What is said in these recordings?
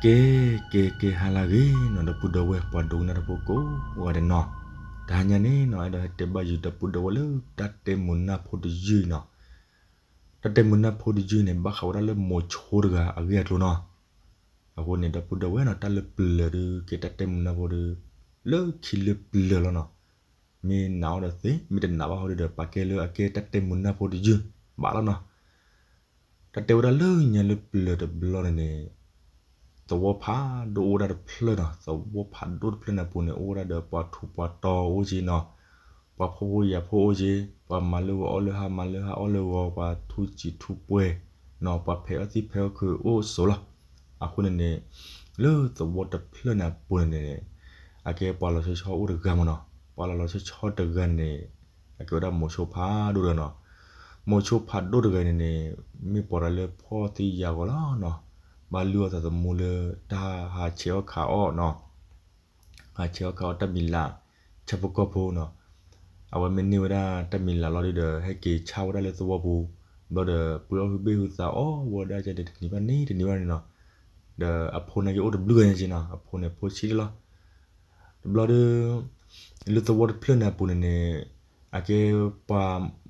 ke ke ke halagi no da pudo we pa do na po ko wa de no da nya ni no da te ba yu da pudo le da te mun na po de yu no da te mun na po de yu ne ba khawra le mo chhor ga agi atlo no ako ne da pudo we no ta le ple de ke ta te mun na po de le khi le ple lo no mi nao da se mi de na ba ho de pa ke le ake ta te mun na po de yu ba lo no ta te ora le nya le ple de blo ne ตวพาดูอดาเพลนะตวพาดูเพลนะปุนอดาเดปะทุปะตอโอจีเนาะปะพูยาพูโอจีปะมาเลวอเลฮามาเลฮาอเลวปะทุจิทุปวยเนาะปะเพอที่เพอคือโอโซละอะคุณเนี่ยเลอตวตะเพลนะปุนเนี่ยอะเกปะลอชชออุดกามเนาะปะลอชชอตะกันเนี่ยอะเกดาโมโชพาดูเนาะโมโชพาดูตะกันเนี่ยมีปะละพอที่ยาก็ละเนาะဘာလူအတာမူလတာဟာချေခါအောနော်ဟာချေခါတမီလာချပကဖိုးနော်အဝမင်းနီဝဒတမီလာလော်ဒီဒဟဲကေချာဝဒလေသဝဘူဘောဒပူဟူဘေဟူစာအောဝဒကြတဲ့ဒီမနေဒီနေရနော်ဒအဖိုးနေကိုဒဘလူးနေချင်နော်အဖိုးနေဖိုးချီလောဒဘလော်ဒလူသဝဒဖလနာပူနေနေအကေပါ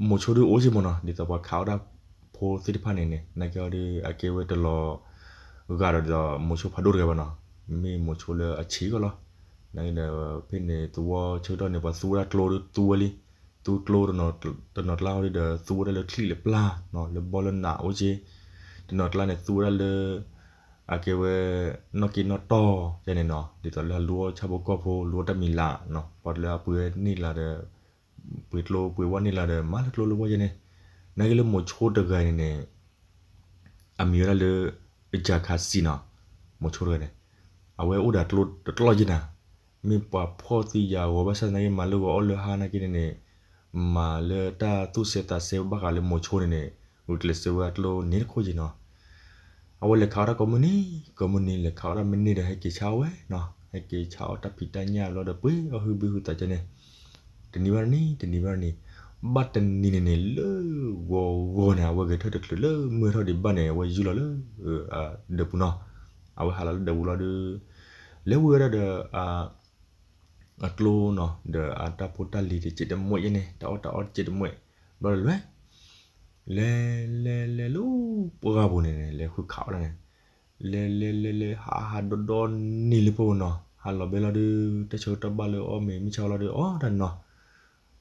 မိုချိုဒူအိုစီမနော်ဒီသဝခါဝဒဖိုးစစ်ဖာနေနေနကေဒီအကေဝဲတလော်ကတော့မိုချိုဖာဒိုရကဘနော်မေမိုချိုလေအချီကလောနိုင်နေဖိနေตัวချိုတော့နေပါသူရကလိုตัวလီသူကလိုတော့တော့တော့လာရီဒသူရလေခလီလေပလာနော်လေဘောလနာအိုဂျီတော့လာနေသူရလေအကေဝနော်ကီနော်တော့ကျနေနော်ဒီတော့လာလောချဘကောဖိုလောတမီလာနော်ပေါ်လာပွေနီလာတဲ့ပွေလိုပွေဝနီလာတဲ့မာလကလိုလောကျနေနိုင်လေမိုချိုတကိုင်းနေအမီရလေကြာခါစီနာမချိုရနဲ့အဝဲဥဒါတလို့တလို့ဂျီနာမင်းပါဖို့တီယာဝဘဆနာမလူဘောလဟာနာကိနေမာလတာသူစတာဆေဘကလည်းမချိုရနဲ့ဥတလစဝတ်လို့နေခိုဂျီနော်အဝဲလေခါရကမနီကမနီလေခါရမနီတဲ့ဟဲ့ကိချာဝဲနော်ဟဲ့ကိချာတပိတညာလို့တော့ပွေအဟူဘီဟူတကြနေဒီနီဘာနီဒီနီဘာနီบัตนีเนเนเลววนะวะเกทอดคลเลเมื่อทอดิบันเนวะยูลอเลเออเดปุนอเอาฮาลาลเดบุลอเดเลวระเดอ่าอัตโลเนาะเดอัตตาพุตตาลีติจิตมวยเนตอตอจิตมวยบ่ลวะလေလေလေလို့ပူကဘူးနေလေခုခေါလာနေလေလေလေလေဟာဟာဒွန်ဒွန်နီလပေါ်နော်ဟာလောဘဲလာဒူတချိုတဘလောအမေမိချောလာဒူအော်တန်နော်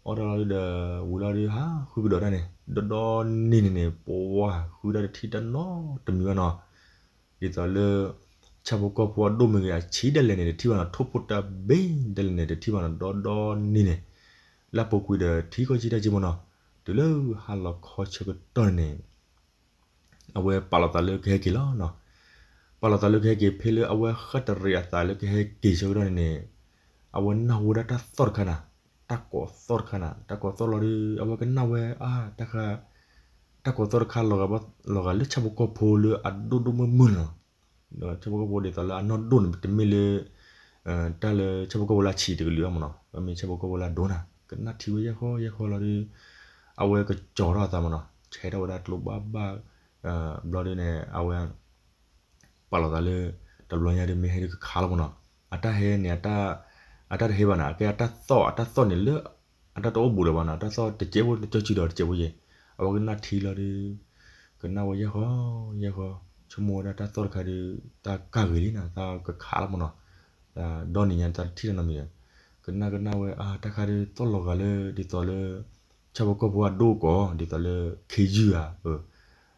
အော်တော်လည်းဝူလာရီဟာခုကတော့နေတော်တော်နေနေနေပေါ်ဝါခုတော့ထီတနော်တမျိုးနော်ဒီတော့လေချဘကပေါ်ဒုမငါချီတယ်လည်းနေတီဝနာထုတ်ပတာဘင်းတယ်လည်းနေတီဝနာတော်တော်နေနေလာပကွေတဲ့ထီကိုချီတဲ့ဂျမနော်ဒီလိုဟာလခေါ်ချက်တော်နေအဝဲပါလာတလေခဲကီလောနော်ပါလာတလေခဲကီဖေလေအဝဲခတ်တရရတလေခဲကီရှိုးတော်နေအဝဲနာဝဒတာသော်ခနာตักกอตอร์ขนาดตักกอตอร์ลอรีเอาไว้กันนาเวอ่าตักตักกอตอร์ขันลอกว่าลอกเลยชับกอโพลืออัดดูดูมือมือเนาะชับกอโพเดี๋ยวตอนละนอนดุนเต็มเลยเอ่อตอนเลยชับกอโพลาฉีดเหลือมันเนาะไม่ชับกอโพลาโดนอ่ะก็นัดทีวีเยอะข้อเยอะข้อลอรีเอาไว้ก็จ่อรอตามมันเนาะใช้เราได้รูปบ้าบ้าเอ่อบลอรีเนี่ยเอาไว้ปลอดเลยตบลอยยาเดิมไม่ให้ดูขาลมันเนาะอัตตาเฮเนี่ยอัตตาအတတ်ဟေဘနာကဲအတတ်သောအတတ်သောနေလအတတ်တော့ဘူရဘနာအတတ်သောတကျေဘူးတချီတော့တကျေဘူးရဲ့အဝကနာထီလာဒီကနာဝရဟောရဟောချမောရတတ်သောခါဒီတာကဂရီနာတာကခါလမနောဒါဒေါနီယန်တာထီရနမီကနာကနာဝအာတခါဒီတောလောကလေဒီတောလေချဘကဘွားဒိုကောဒီတောလေခေဂျူဟာ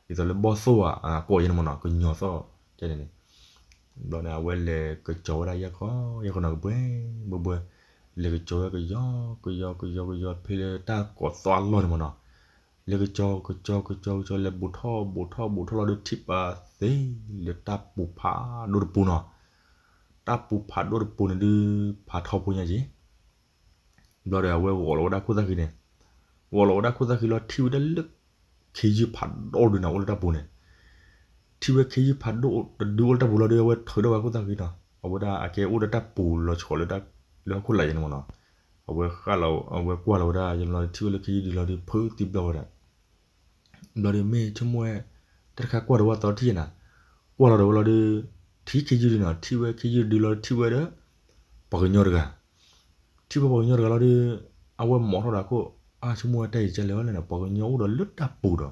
ဒီတောလေဘောဆိုဝါအာကိုယနမနောကညောသောတဲ့နေ dona huele que chora ya ko ya con buen buen le que chora que yo que yo que yo que yo pele ta ko so lo ni no le que cho que cho que cho cho le bu tho bu tho bu tho lo de tip a se le ta pu pha do pu no ta pu pha do pu ni de pha tho pu ya ji do ya we wo lo da ku da ki ne wo lo da ku da ki lo thiu de le khi ji pha do ni na wo da pu ne ทีเวคีพัดดูดูอัลตาบุลเดียวเวถอยดาวกูตั้งกินอ่ะเอาเวดาอาเกอุดตาปูลอชอลดาแล้วคนไหลยังมั้งเนาะเอาเวข้าเราเอาเวกว่าเราได้ยังเราที่เวคีดีเราดีเพิ่งติบเราได้เราดีเมชั่วโมงแต่ข้ากว่าเราว่าตอนที่น่ะกว่าเราเราดีที่คีดีเนาะที่เวคีดีเราที่เวเด้อปากยอร์กะที่ปากยอร์กะเราดีเอาเวหมอเราได้ก็อาชั่วโมงได้จะแล้วเนี่ยปากยอร์เราลึกตาปูดอ่ะ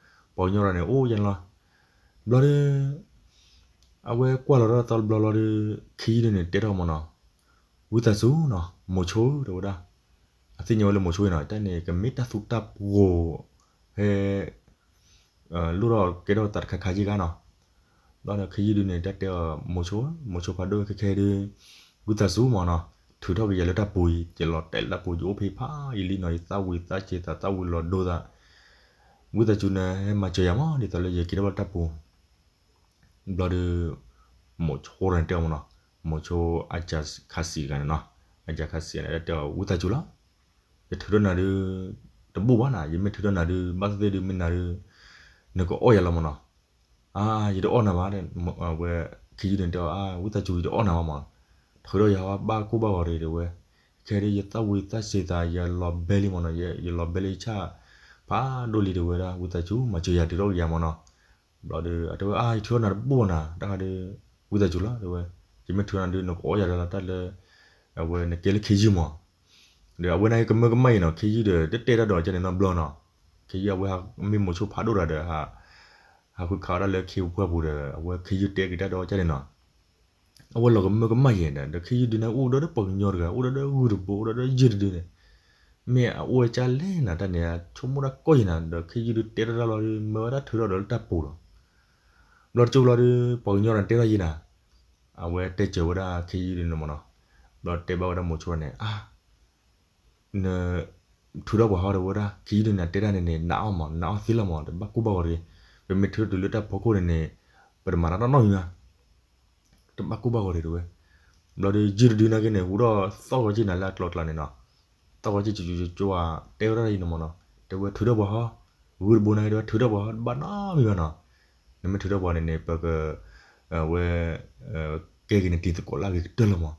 ပေါ်ညောရနေအိုးယန်လာဘလာအဝဲကွာလာတော့ဘလာလာခီးနေတဲတော့မနော်ဝိသစုနော်မိုချိုးတို့ဒါအသိညောလို့မိုချိုးနော်တန်နေကမစ်တသုတပ်ဝိုဟဲလူတော့ကဲတော့တတ်ခခကြီးကနော်တော့ခီးတွေနေတက်တဲ့မိုချိုးမိုချိုးဖတ်တော့ခခဲတွေဝိသစုမနော်ထူတော့ကြရလက်ပူကြလောတဲလက်ပူဂျိုဖေဖာယလီနော်သဝိသချေသသဝိလောဒိုဒါငွေတချူနာမချေရမနေတလေရကိရဘတပ်ပူဘလဒမချိုရန်တဲမနော်မချိုအချတ်ခါစီကန်နော်အချတ်ခါစီနဲ့တော့ဝတချူလားရထရနာဒတဘူဘာနာယမထရနာဒမတ်သေးဒမနာဒနကောအော်ရလမနော်အာရတော့အော်နာပါတဲ့ဝဲခီးတဲ့တော့အာဝတချူရတော့အော်နာပါမထိုရရဘာကူဘာဝရီတွေဝဲခဲရရတဝီတစေတာရလဘဲလီမနော်ရရလဘဲလီချာပါဒိုလီတွေဝဲတာဝူတချူမချူရဒီတော့ရမနော်ဘလော်ဒီအတော့အာထိုးနာပို့နာတခါဒီဝူတချူလားဒီဝဲဒီမထိုးနာဒီနော်အော်ရလာတက်လေအဝဲနကယ်ခေဂျီမောဒီအဝဲနိုင်ကမကမိုင်နော်ခေဂျီတဲ့တဲတတော့ကျနေနော်ဘလော်နော်ခေဂျီအဝဲဟာမိမချိုဖာဒိုရတဲ့ဟာအခုခါရလေခေဘွယ်ဘူးတဲ့အဝဲခေဂျီတဲကတတော့ကျနေနော်အဝဲလောကမကမိုင်ရတဲ့ခေဂျီဒီနော်ဦးတော့ပုံညော်ကဦးတော့ဦးတော့ဘိုးတော့ဂျီဒီနေမေအဝေချလဲနာတနေချုံမရကိုနာခီယူတေရလော်မေရထရလော်တပူလောလော်ချူလော်ပုံညောရတေရကြီးနာအဝေတေချေဝရခီယူနမနောလော်တေဘဝရမချောနေအာနထူရဘဟာရဝရခီယူနာတေရနေနေနာအောင်မနာအောင်စီလမောဘကူဘဝရီဘမေထူတူလတဖကိုနေပရမရနောညာတဘကူဘဝရီရွယ်လော်ဒီဂျီရဒူနာကနေဟူတော့စောက်ကြည့်နာလာကလော်တလာနေနော် tao chỉ chỉ cho tao ra đi nó mà nó tao thứ đó bỏ vừa bữa nay đó thứ đó bỏ bà nó bây giờ nó nếu mà thứ đó bỏ này này bà cái về cái cái này thì có là cái đó là mà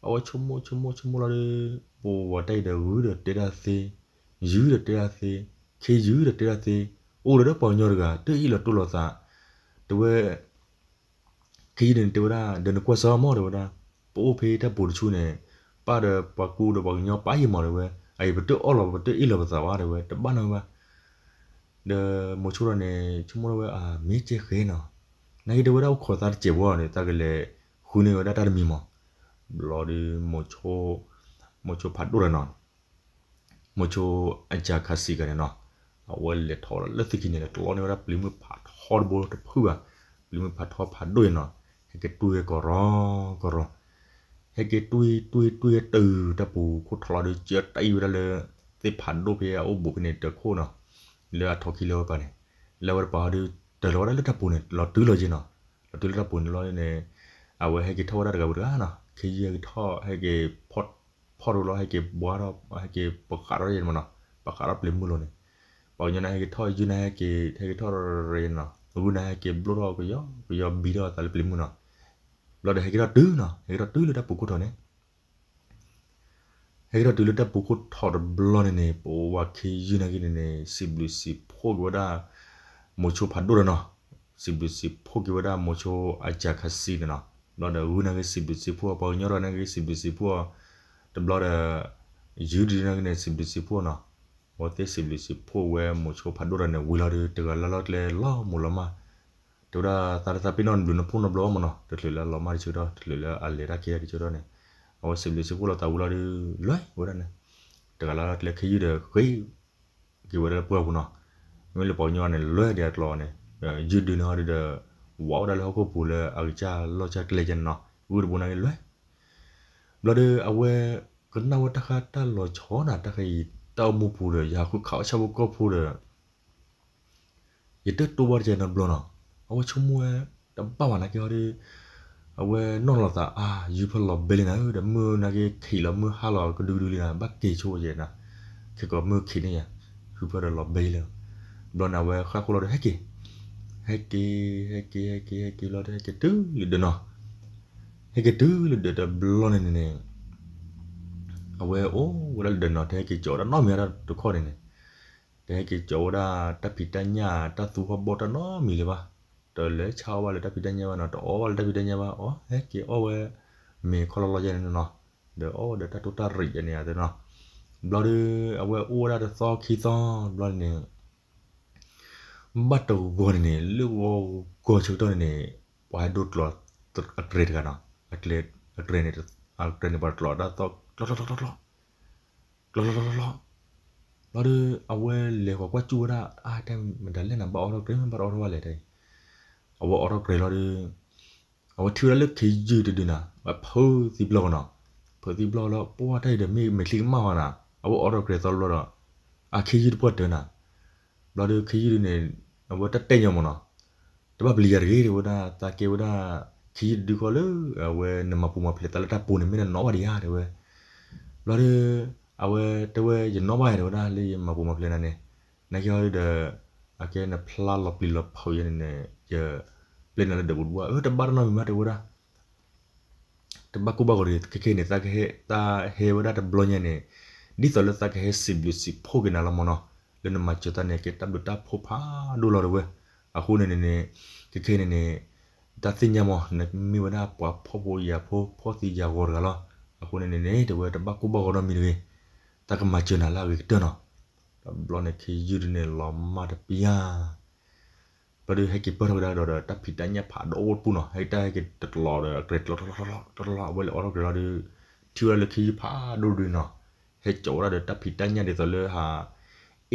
ở chung mua chung mua chung mua là đi bộ vào đây để gửi được để ra xe giữ được để ra xe khi giữ được để ra xe ô đó bỏ nhau rồi tức là tôi là sao tôi về khi đến tôi ra đến qua sớm mà tôi ra bố phê đã bổ chu này ပါတော့ပကူတော့ပညောပါရမတော့ပဲအဲ့ဘတော့အော်လောဘတော့အိလောဘသာပါတယ်ပဲတပနော်ပဲဒါမချိုရနေချမလို့ပဲအာမေးချေခဲနော်နိုင်တော့ခေါ်သားချေဘောနေတာကလေးခုနေရတာတမီမဘလော်ဒီမချိုမချိုဖတ်တော့နော်မချိုအကြခစီကနေနော်အဝဲလက်ထော်လက်သိကိနေတော့နေရပလီမဖတ်ဟော်ဘောတဖူပါပလီမဖတ်ဟော်ဖတ်တော့နော်ကတူရကောရောကောရော cái tui tui tui từ đã bù cô thọ được chết tay vừa là thì phản đồ phía ô bù cái này được khô nào là thọ khi lâu bà này lâu bà bảo được từ đó đấy đã bù này là tứ lời gì nào là tứ đã bù này này à với hai cái thọ đã được gặp nữa nào khi giờ cái thọ hai cái pot pot rồi hai cái búa đó hai cái bạc cát đó gì mà nào bạc cát đó lên mưa luôn này bảo như này hai cái thọ như này cái hai cái thọ rồi nào bữa này cái blue đó cái gió cái gió bì đó tại lên mưa nào လော်ဒဟေကရတူးနော်ဟေကရတူးလို့တပ်ပုကုထော်နေဟေကရတူးလို့တပ်ပုကုထော်တော့ဘလော်နေနေပိုဝါခီယူနေကိနေနေစီဘလူးစီဖိုဂဝဒါမိုချိုဖတ်ဒိုရနော်စီဘလူးစီဖိုဂဝဒါမိုချိုအချာခစီနော်လော်ဒဝူနာကိစီဘလူးစီဖိုပေါ်ညောရနာကိစီဘလူးစီဖိုတဘလော်ဒယူဒီနာကိနေစီဘလူးစီဖိုနော်ဝတ်တဲ့စီဘလူးစီဖိုဝဲမိုချိုဖတ်ဒိုရနေဝီလာတွေတကလာလော့လေလော်မူလမာ đó ta đã teuda tara tapinon mà puna bloa mono tetlela lo là ăn à tetlela ra kia đi đi đó này, xem phun là tàu này, từ ne awa sebile sepula taula khí, loi wada ne tegala tle khayu de khay ki wada pua kuno ngel po nyo này, ờ, dư de atlo đi được, de đây là wow da phun là pula cha lo cha tle jan no ur bona ne loi lo de awe về wada kha ta khát ta lo chona ta kai tao mua phun mu pula ya ku khao cha bu ko pula itu nó jenan nó awa chumwe da bawa na kia di awa non la ta a yu pa lo beli na da mu na kia ki la mu ha lo ka du du li na ba ki cho je na ki ko mu ki ni ya yu pa lo beli la blon na awa kha ko lo da heki heki heki heki heki lo da heki tu li da no heki tu li da da blon ni ni awa o wala da no ta heki cho da no mi ra to ko ni ni ta heki cho da ta pi ta nya ta tu ho bo ta no mi le ba တော်လဲချောဝါလဲတပ်ပြတညဘာနော်တော်ဝါလဲတပ်ပြတညဘာအော်ဟဲကေအော်ဝဲမေခလလကြနေနော်ဒေအော်ဒတတူတာရိနေရတယ်နော်ဘလဒအဝဲအိုရာတသောခီသောဘလနေဘတ်တူဘောနေလူဝကိုချူတော်နေဝိုင်ဒုတ်လောအထရေကနော်အထရေအထရေနေအထရေနေဘတ်လောဒါတော့လောလောလောလောလောလောလောလောဘလဒအဝဲလေကွာကျူရာအာတမ်မဒလဲနံပါတ်အော်တော့ဂရင်းနံပါတ်အော်တော့လဲတဲ့အဝအော်ရဂရလရီအဝထူရလက်ခေဂျီတဒနာအဖိုးစီဘလောနာဖိုးစီဘလောလောပွားတိုက်တယ်မေမလီမာဝနာအဝအော်ရဂရသလောတော့အခေဂျီတပွတ်တနာဘလောဒီခေဂျီနေအဝတတဲ့ညမနာတပဘလီရရီဝဒတာကေဝဒခီဒီကောလအဝနမပူမဖလက်တလတာပုံနေမင်းနော်ပါရီရတယ်ဝဲလော်ရီအဝတဝဲရနော်ပါရတယ်ဝဒလေးမပူမဖလက်နေနေကြော်ရတဲ့အကဲနဖလာလပီလဖိုးရနေရ plena de bulwa eh tebar na mimar de wura tebak kuba gori keke ne ta ke ta he wura de blonya ne di so le ta ke sib lu sib pho ge na la mono le na ma chota ne ke tab do ta pho pha do lo de we aku ne ne ne keke ne ne ta sinya mo ne mi wura pwa pho bo ya pho pho ti ya gor ga lo aku ne ne ne de we tebak kuba gori mi de ta ke ma chona la we de no blone ke yudne lo ma de pia ပရိဟကိပရဒရတပိတညဖာဒေါပုနဟိတဟကိတတလောရဂရက်လောတလောဝဲလောဂရဒထူရလခိဖာဒူဒူနဟေချောရဒတပိတညဒေဇလဟာ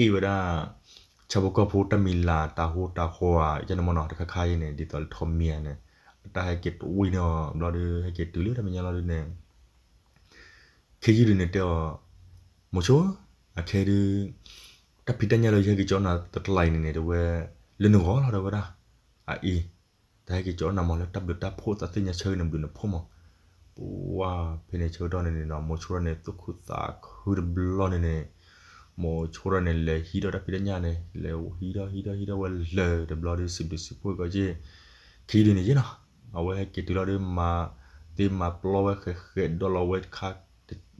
ဧဝရာချဘကဖိုတမီလာတာဟိုတာခောဟာယနမနတခခါရင်ဒီတော်ထမီယန်တဟကိတဝိနဘလဒဟကိတူလတမညာလာဒနေခေကြီးနေတေမချိုအခေရတပိတညလောရကိကျောနာတတလိုက်နေတယ်ဝဲ lên đ n g gó là đâu ra à y t a i cái chỗ nào mà l ó tập được tập h ô ta tin nhà chơi nằm được nó phô mà w a w bên n chơi đó này nó m ộ chỗ này t ô khút ta khứ đ ư b lo n à n à m ộ chỗ n à là hi đó đã bên n h a này là hi đó hi d ó hi đó là d ư ợ c lo d ư ợ c xịt được xịt phô cái gì khi đi n à j c nào à vậy cái từ đó đi m a d i mà lo về cái cái d ó lo w ề khác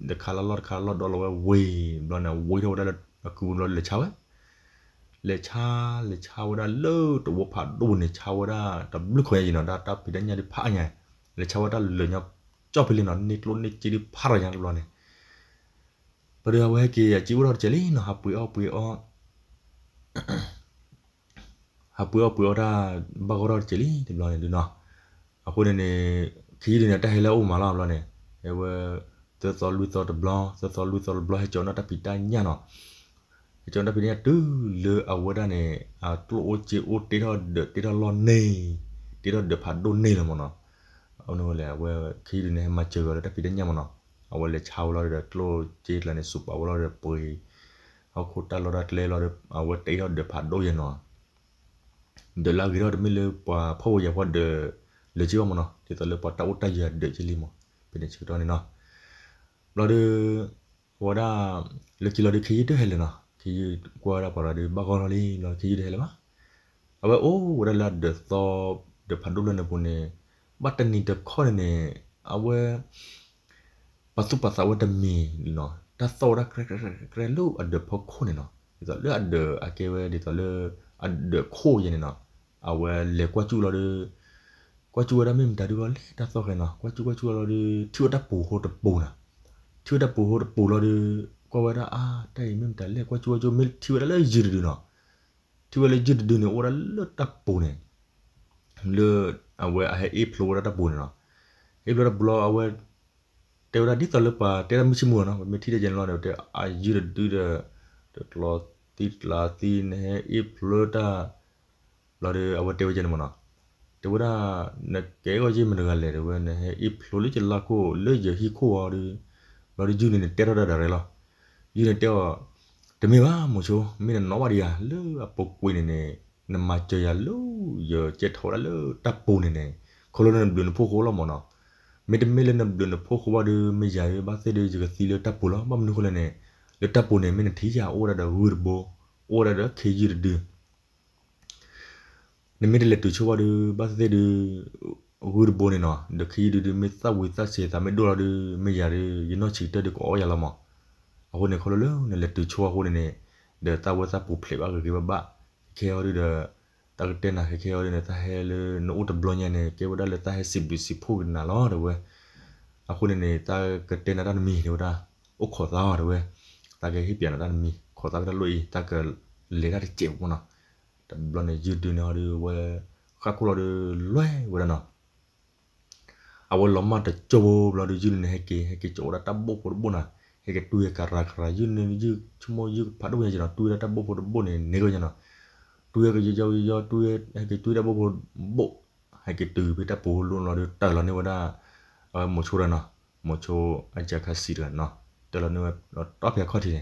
để k a l a lo k a là lo đó lo về quỳ lo nào quỳ đâu đó là cứ lo là c h a w ấ လေချာလေချာဝဒလောတဝဖာဒုန်လေချာဝဒတဘလခွေရင်တော့ဒါတပိဒညာဒီဖာညာလေချာဝဒလေညာကြောက်ပလင်းတော့နိကလုံးနိချီဒီဖာရညာလောနေပရဝဲကေရជីဝရချေလင်းဟာပွေအပွေအဟာပွေအပွေအဒါဘဂရချေလင်းဒီလောနေဒီနော်အခုနေနေခီးနေတဲ့ဟဲလောမလာလောနေအဲဝဲသောလူသောဘလောသောလူသောဘလောဟေကျော်နတပိဒညာနော်ကျွန်တော်ပြင်းတူလေအဝဒနဲ့အတူအိုချီအိုတေတော့တေတော့လောနေတေတော့ဒဖတ်ဒိုနေလမနော်အနော်လေဝဲခီးနေမှာချေရတဲ့ပြင်းညမနော်အဝဲလေချောလာတဲ့တလို့ချေလနဲ့စူပါဝလာတဲ့ပွေအခုတလာတဲ့လေလာတဲ့အဝဲတေတော့ဒဖတ်ဒိုရနော်ဒလာဂီရောမီလေပါဖိုးရဝဒလေချီမနော်တေတော့လေပတ်တောက်တရတဲ့ချီလီမပြင်းချီတော့နေနော်ဘလာဒဝဒါလေကီလာဒီခီးတဲ့ဟဲလေနော် ki kuara para de bakona li no ki de lema aba o wala la de to de pandula ne pune batani de khone ne awe pasu pasa wa de mi no ta so da kre kre kre lu ad de pho khone no so le ad de akewe de to le ad de kho yin no awe le kwa chu lo de kwa chu da mim da du le ta so khe no kwa chu kwa chu lo de thu da pu ho de pu na thu da pu ho de pu lo de kwa wada a ta yi mim ta le kwa chuwa jo mil ti wada le jiri du no ti wada le jiri du no wada le ta po ne le awe a he e plo wada ta po ne no e wada blo awe te wada di ta le pa te da mi chi mu no me ti de jen lo ne te a jiri du de de lo ti la ti ne e plo ta lo de awe te jen mo no te wada ne ke go ji mi ga le de we ne e plo le jen la ko le je hi ko wa de lo de jiri ne te da da da re lo ရတဲ့တော့ဒမေပါမချိုးမင်းနော်ပါဒီယာလူအပုတ်ကွေးနေနေနမချေရလူရချက်ထော်ရလူတပ်ပူနေနေခလုံးနဲ့ဘလူးနဖို့ခေါ်လို့မနော်မေတမေလနဘလူးနဖို့ခေါ်ပါဒမေရရဘာစေဒီကစီလတပ်ပူလို့မမနုခလနေလတပ်ပူနေမင်းထီးရအိုရတဲ့ဝူရဘောအိုရတဲ့ခေကြီးရဒနမေတလက်တူချိုးပါဒဘာစေဒီဝူရဘောနေနော်ဒခီဒူဒမေသဝေသစေသမဒိုရဒမေရရရနောချီတဲ့ကောရလာမောအခုနေခလလုံးနေလက်တူချွာခုနေဒေတာဝတ်စာပူဖလေပါကေဘဘခေအော်ဒီဒတကတဲ့နာခေအော်ဒီနေတာဟဲလနို့တဘလောညနေကေဝဒလက်တာဟဲစီဘီစီဖူနာလောတော့ဝဲအခုနေနေတာကတဲ့နာတမီနေတာဥခေါ်သားတော့ဝဲတာကေဟိပြန်နာတမီခေါ်သားတလို့ဤတာကလေရတဲ့ကျေဝနော်တဘလောနေယူဒူနော်ဒီဝဲခါကူလော်ဒီလွဲဝဲနော်အဝလောမတ်တချိုးဘလော်ဒီယူနေဟဲကေဟဲကေချိုးတာတဘို့ပူဘုနာ ke tu ya kara kara yu ne yu chumo yu padu ya jana tu ya ta bo bo bo ne ne go jana tu ya ke yu jau yu jau tu ya ke tu ya bo bo bo hay ke tu bi ta bo lu no de ta lo ne wa da mo chu ra no mo chu a ja kha si ra no ta lo ne wa ta pya kho ti ne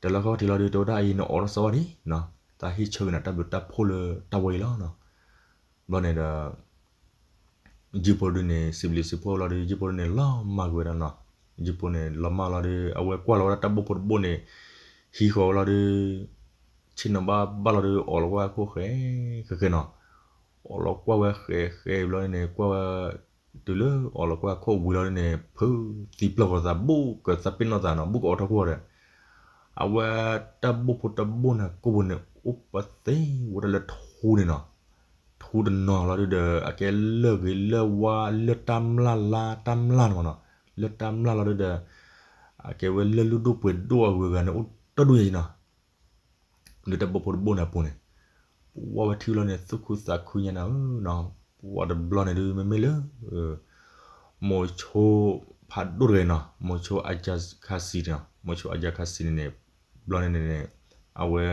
ta lo kho ti lo de to da yi no or so ni no ta hi chu na ta bu ta pho le ta wei lo no lo ne da ji po du ne sibli si po lo de ji po ne lo ma go ra no Jepone lama la de awe kwa la ta bo por bone hi ho la de chino ba ba la de ol wa ko khe ke ke no ol kwa wa khe khe lo ne kwa wa tu lo ol kwa ko bu lo ne phu ti plo ko za bu ko sa pin lo za no bu ko to ko re awe ta bo por ta bo na ko bo ne upa te wo la thu ne no ทูดนอเราเดออะแกเลิกเลยเลิกว่าเลิกตามลาลาตามลานวะเนาะလတမ်လာလာတဲ့ကေဝဲလလူဒုပွေဒူအဝေကနော်တဒူရင်နော်လူတဘပေါ်ဘုန်အပုန်ဝါဝထီလောနေသုခုစာခုညနာနော်ဝါဒဘလောနေဒူမမေလမိုချိုဖတ်ဒူရေနော်မိုချိုအဂျတ်ခါစီနော်မိုချိုအဂျတ်ခါစီနေဘလောနေနေအဝဲ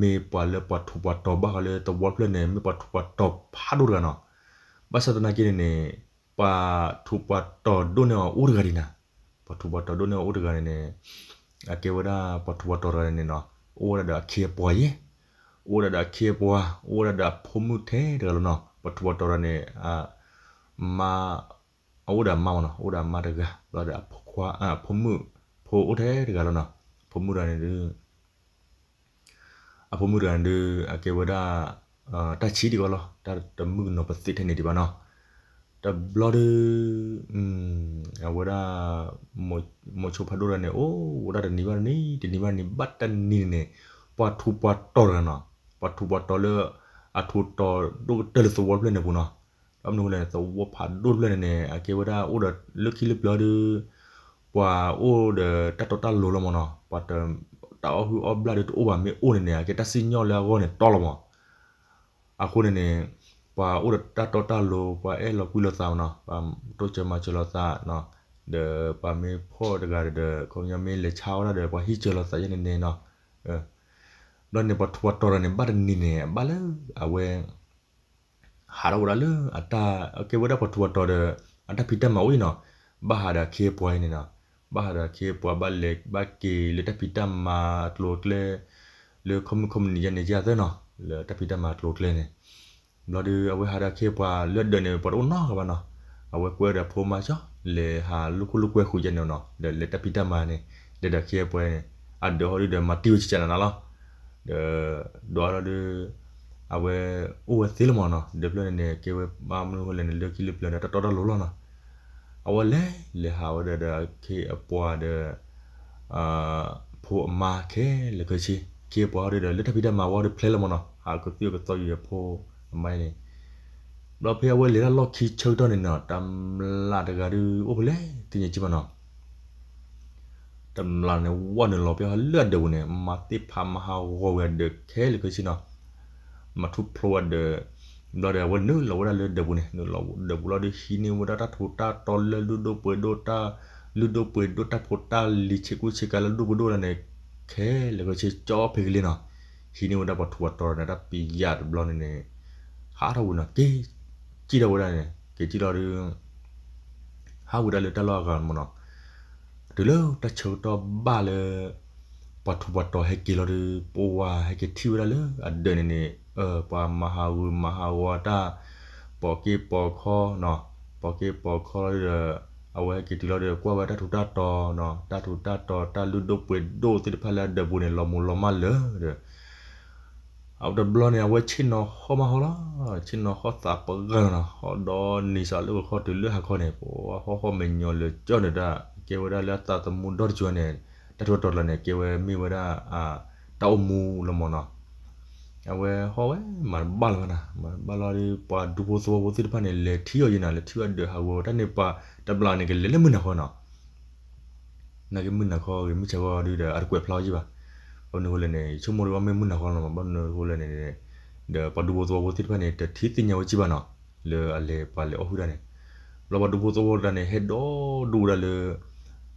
မေပါလပထူပတော့ဘာလေတဝတ်လနေမေပထူပတော့ဖတ်ဒူရနော်ဘာသာတနာကိနေปาทุปะตอดุเนออุรกาดินะปะทุปะตอดุเนออุรกาดินะအကေဝဒပထဝတရနေနော်အိုရဒခေပွားရေအိုရဒခေပွားအိုရဒဖမှုသေးတယ်လို့နော်ပထဝတရနေအမအိုဒမောင်းနော်အိုဒမတကလာဒဖခွာအဖမှုဖိုအိုသေးတယ်လို့နော်ဖမှုရနေတယ်အဖမှုရနေတယ်အကေဝဒတချီဒီကလောတတမှုနော်ပစစ်နေဒီပါနော် the bloody um wada mo mo chopa do ne o wada de ni ba ni de ni ba ni bat tan ni ne pa thu pa to ra na pa thu pa to le a thu to do de le so wa le ne bu na am no le so wa pa do le ne a ke wada o de le ki le bloody wa o de ta to ta lo lo mo na pa de ta o hu o bloody to o ba me o ne ne a ke ta si nyo le go ne to lo mo အခုနေနေပါဥဒတတတလိုပါအဲလကုလဆောင်နော်ပါတိုချမချလစာနော်ဒေပါမေဖို့ဒဂါဒေခုံယမေလေချောလာဒေပါဟိချလစာယနေနေနော်အဲလောနေပတ်ဝတ်တော်နေဘာနေနေဘာလဲအဝဲဟာရဝရလအတာကေဝဒပတ်ဝတ်တော်အတာဖိတမဝိနော်ဘာဟာဒခေပွိုင်းနေနော်ဘာဟာဒခေပွားဘလက်ဘကေလေတဖိတမတလို့လေလေခုံခုံနေရနေကြတဲ့နော်လေတဖိတမတလို့လေနေဘလဒီအဝဲဟာရခေပွာလက်ဒနေပရုနာကဘာနော်အဝဲကွဲရဖိုမာချောလေဟာလူခုလူကွဲခုကျနေနော်လေတပိတမနေလေတခေပွဲနေအဒဟိုရီဒမတီဝချချနာလားဒေဒေါ်ရဒအဝဲအိုဝဲသီလမနော်ဒီပလနေကေဝဲဘာမလို့လဲလေကီလပလနေတတော်တော်လောလောနော်အဝလဲလေဟာဝဒဒခေအပွားဒအာဖိုမာခေလေကချီကေပွားရဒလေတပိတမဝါရဖလဲလမနော်ဟာကတိကတော်ရဖိုไม่เลยเราเพื่อว่าเลยเราคิดเชื่อตอนนี้เนาะตำลาดกระดูโอ้โหเลยที่นี่จิบันเนาะตำลาเนี่ยวันนึงเราเพื่อเลือดเดือดเนี่ยมาติพามาหาวเวเดือดแค่หรือคือชิเนาะมาทุบพลวดเดือดเราเดี๋ยววันนึงเราได้เลือดเดือดเนี่ยเราเดี๋ยวเราได้ชีนิวได้ทุตาตอนเลือดดูดูเปิดดูตาလူဒိုပွေဒိုတာဖိုတာလီချေကူချေကလဒူဘူဒိုလနဲ့ခဲလေကိုချေချောဖေကလေးနော်ဟီနီဝဒပတ်ထဝတော်နတာပီယာဘလောနေနေ하라고나게찌라고라네게찌라르하고라를달라가뭐나들러다쳐도발레버터버터해기러르보와해게티우라르안되네어바마하우마하와다버게버커너버게버커를 awe ke ti lo de kwa ba ta tu ta to no ta tu ta to ta lu do pwe do ti phala de bu ne lo mu lo ma le de เอาดับลอนเนี่ยว่าชินเนาะเขามาเขาละชินเนาะเขาตาปกันนะเขาดอนนิสาเลือกเขาถือเลือกเขาเนี่ยปุ๊บเขาเขาไม่ยอมเลยเจ้าเนี่ยได้เกวได้แล้วตาตะมุนดอดจวนเนี่ยตัดตัวละเนี่ยเกวมีว่าได้อ่าเต้ามูละมอนะเอาไว้เขาไว้มันบ้าแล้วนะมันบ้าเราดิปะดูโบสวบสิทธิ์พันเนี่ยเลยที่อยู่นะเลยที่อันเดือดหาวท่านเนี่ยปะดับลอนเนี่ยก็เลยเล่นมือนะเขาเนาะนั่นก็มือนะเขาไม่ใช่ว่าดูเดือดอะไรกวยพลอยใช่ปะ panu hole ne chumo ro me mun na kon ma panu hole ne ne de padu bo to bo tit pa ne de thi ti nyaw chi ba na le ale pa le ohu da ne lo padu bo to bo da ne he do du da le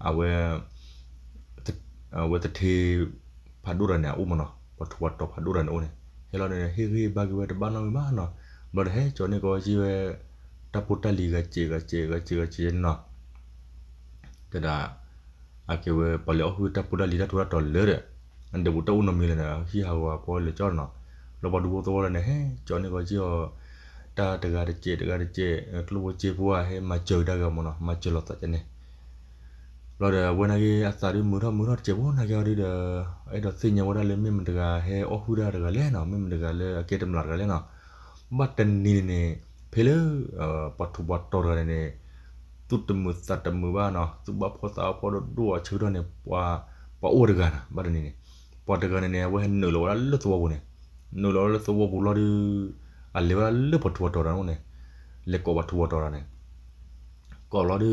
awe awe te thi padu da ne u ma na pa thu wa to padu da ne o ne he lo ne he he ba gi wa de ba na ma na lo de he cho ne ko chi we ta pu ta li ga che ga che ga che ga che na da da akewe pale ohu ta pu da li da tu ra to le de an de buta una mila na hi hawa po le chor no lo ba du bo to le ne he chor ne ko ji o ta de ga de che de ga de che klo bo che bo he ma chö da ga mo no ma chö lo ta ne lo de wa na ge a sa ri mu ro mu ro che bo na ga ri de ai do sin nya wa da le mi mi de ga he o hu da de ga le no mi mi de ga le a ke de mla ga le no ba ten ni ne phe le pa thu ba to ra ne tu te mu sa te mu ba no tu ba pho sa pho do do chö do ne pa pa o de ga na ba de ni ne Portugal ne we no lo la lo to bo ne no lo lo to bo lo de a le la lo po to to ra ne le ko ba to to ra ne ko lo de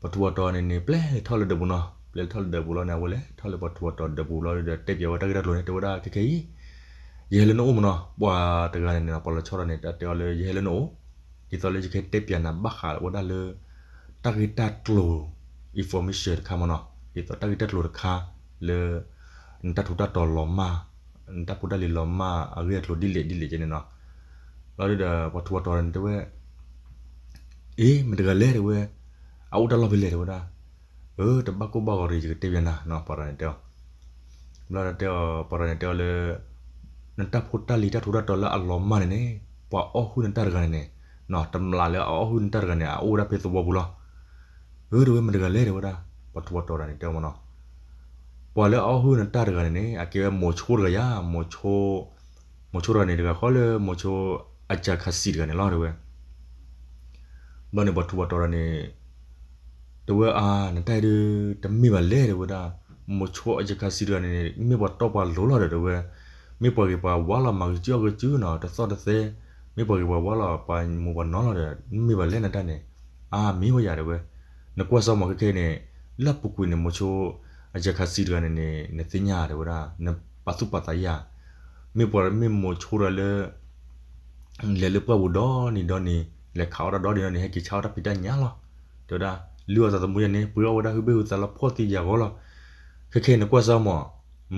po to to ne ne ple tho lo de bo no ple tho lo de bo lo ne we le tho lo po to to de bo lo de te pya wa ta ga lo ne te wa da ke ke yi ye le no mo no wa ta ga ne na po lo cho ra ne ta te le ye le no ki to le ke te pya na ba kha wa da le ta ki ta tlo information ka mo no ki to ta ki ta tlo ka le nta tuta to loma nta puta li loma agri atlo dile dile jene no lori da watu watu orang tewe eh mendegal le tewe aku dah lebih le tewe dah eh tempat aku bawa ori jadi tewe nah no para ni tewe lori tewe para ni tewe le nta puta li ta tuta to la loma ni pa oh hu nta regan ni no temla le oh hu nta regan ni aku dah petu bawa pula eh tewe mendegal le tewe dah watu watu orang tewe no ပဝလအဟုနတာရကနေအကေမောချိုရရမောချိုမောချိုရနေတကခေါ်လေမောချိုအချခစီကနေလာရဝဲဘနဘတူဘတော်ရနေတဝဲအာနတိုက်တယ်တမိပါလဲတယ်ဝဒါမောချိုအချခစီရနေမိဘတော့ပါလောလာတယ်တဝဲမိဘကပါဝါလာမကြောက်ကျူးနော်တစောတစေမိဘကပါဝါလာပါမူပါနော်လာတယ်မိဘလဲနေတတ်နေအာမိဝရတယ်ဝဲနကွက်စောမခခဲနေလက်ပူကွေနေမောချို ajakasi rane ne ne tinya de ora ne pasu pataya me por me mo chura le le le pa budo ni do ni le khaw ra do ni ne ki chaw ra pita nya lo do da lu za da mu ya ne pu ra da hu be u za la pho ti ya go lo ke ke ne kwa sa mo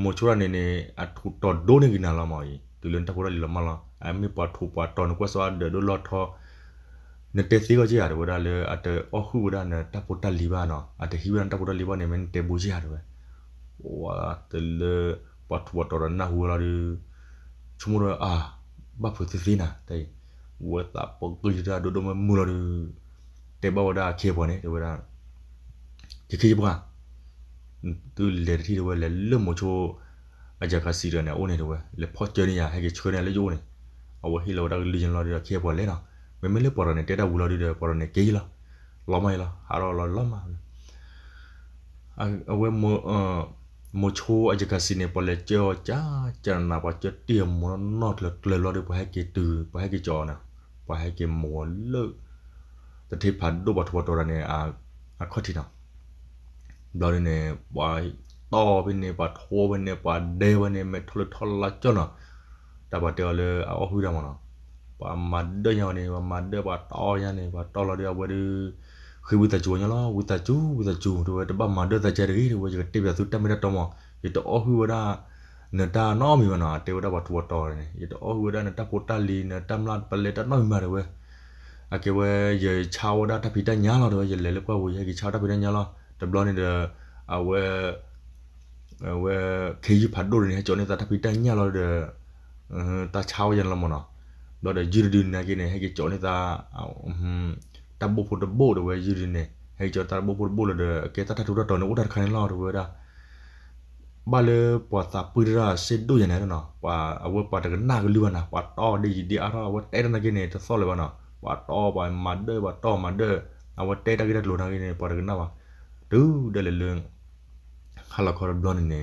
mo chura ne ne a thu to do ne gi na la mo yi tu len ta ko ra li lo ma la a me pa thu pa to ne kwa sa de do lo tho နတက်စီကိုကြည့်ရတယ်ဝဒါလေအတအခုဝဒါနတပိုတလီဘာနော်အတဟီဝန်တပိုတလီဘာနေမင်းတေဘူကြည့်ရတယ်ပဲဝါတလေပတ်ဝတ်တော်နာဟူလာရီချမရအာဘဖုသစီနာတေဝတ်တာပုတ်ကြည့်ရဒဒမမူလာရီတေဘဝဒါခေပေါ်နေတေဝဒါခေခေပွားသူလေတီတော့လေလွတ်မချိုအကြကစီရနေအိုးနေတော့လေဖော့ကျနေရဟဲ့ချိုးနေလေယိုးနေအဝဟီလောဒါလူဂျန်လော်ရခေပေါ်လေနော် memele porane teda bula di dia porane keila lama ila haro lo lama awe mo mo cho aja kasine pole cho cha chana pa cho tiam mo not le le lo di pa ke tu pa ke cho na pa ke mo le ta the pha do ba thwa to rane a a khoti na do ne wa to bin ne pa tho bin ne pa de bin ne me thol thol la cho na ta ba te le a hu ra mo na ပါမတ်ဒယောနေပါမတ်ဒပါတော်ရနေပါတော်လာတဲ့ဝဲဒီခေဝတချူညလောဝတချူဝတချူတို့တပမတ်ဒတကြရီတို့ကြတိပြသူတမရတော်မရတော်ဟူဝဒနတာနောမီမနာတေဝဒပါထူတော်နေရတော်ဟူဝဒနတပိုတလီနတမလတ်ပလေတနောမီမရဝဲအကေဝဲရချာဝဒတပိတညာလောတော့ရလေလကွဝရကချာတပိတညာလောတဘလနေတဲ့အဝဲအဝဲခေကြီးဖတ်တို့နေကြောနေတာတပိတညာလောတဲ့တာချာဝရလမနောတော့ဂျီရီနာကိနေဟဲ့ကကြော်နေတာတဘဖို့တဘတော့ဝဲဂျီရီနေဟဲ့ကြော်တဘဖို့ဘလို့တော့ကဲတတ်ထူတော့တော့ဥဒတ်ခိုင်းလောက်တော့ဝဲတာဘာလဲပတ်တာပူရာစစ်ဒူရနေနော်ပါအဝဲပတ်ကနာကလူနာပတ်တော့ဒီဒီအရောဝဲတဲနာကိနေတဆော်လေပါနော်ပတ်တော့ပါမဒဲပတ်တော့မဒဲအဝဲတဲတကိတဲ့လူနာကိနေပတ်ကနာပါဒူဒဲလေလွန်းခါလာခေါ်ဘလွန်နေ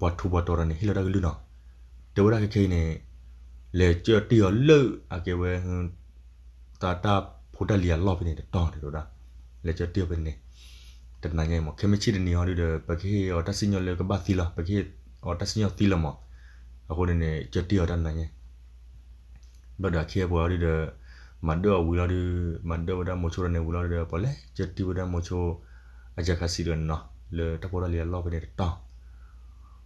ပတ်ထူပတ်တော်နေဟီလာကလူနော်တေဝရာကခိနေလေကြက်တီရလှုပ်အကေဝဲတာတာဖိုတလီရလော့ပနေတောင်းတယ်တော့ဒါလေကြက်တီရပနေတနင်္ဂနွေမှာခမချီတနေဟောဒီပကေရတဆညလေကဘာသီလာပကေရတဆညသီလာမအခုနေကြက်တီရတနင်္ဂနွေဘဒါခေဘောဒီမန်ဒောဝီလာဒီမန်ဒောဝဒမိုချိုရနေဝီလာဒီပေါ်လေချက်တီဝဒမိုချိုအကြခစီရနော်လေတပေါ်ရလီလော့ပနေတောင်း